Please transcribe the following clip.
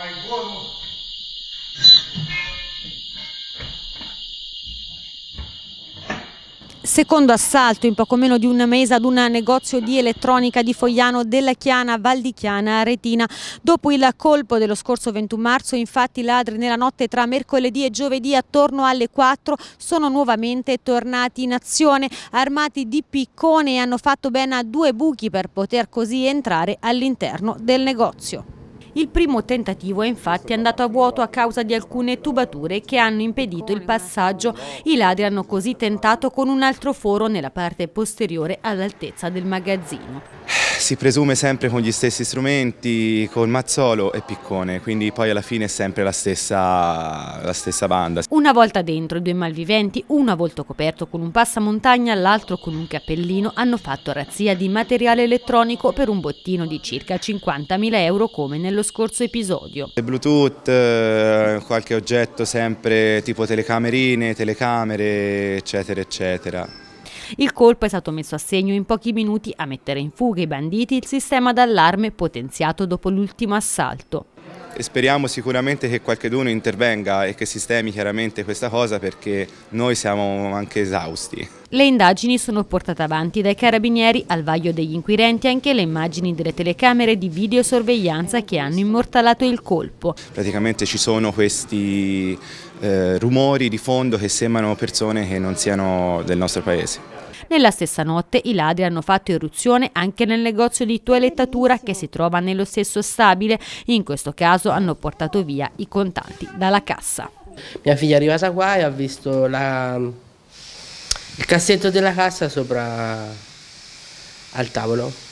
al buono Secondo assalto in poco meno di un mese ad un negozio di elettronica di Fogliano della Chiana Valdichiana Retina. Dopo il colpo dello scorso 21 marzo, infatti, i ladri nella notte tra mercoledì e giovedì attorno alle 4 sono nuovamente tornati in azione, armati di piccone e hanno fatto ben due buchi per poter così entrare all'interno del negozio. Il primo tentativo è infatti andato a vuoto a causa di alcune tubature che hanno impedito il passaggio. I ladri hanno così tentato con un altro foro nella parte posteriore all'altezza del magazzino si presume sempre con gli stessi strumenti, col mazzolo e piccone, quindi poi alla fine è sempre la stessa, la stessa banda. Una volta dentro due malviventi, uno a volto coperto con un passamontagna, l'altro con un cappellino, hanno fatto razzia di materiale elettronico per un bottino di circa 50.000 euro come nello scorso episodio. Bluetooth, eh, qualche oggetto sempre tipo telecamerine, telecamere, eccetera, eccetera. Il colpo è stato messo a segno in pochi minuti a mettere in fuga i banditi il sistema d'allarme potenziato dopo l'ultimo assalto. E speriamo sicuramente che qualcuno intervenga e che sistemi chiaramente questa cosa perché noi siamo anche esausti. Le indagini sono portate avanti dai carabinieri al vaglio degli inquirenti anche le immagini delle telecamere di videosorveglianza che hanno immortalato il colpo. Praticamente ci sono questi eh, rumori di fondo che sembrano persone che non siano del nostro paese. Nella stessa notte i ladri hanno fatto irruzione anche nel negozio di toilettatura che si trova nello stesso stabile. In questo caso hanno portato via i contanti dalla cassa. Mia figlia è arrivata qua e ha visto la... il cassetto della cassa sopra al tavolo.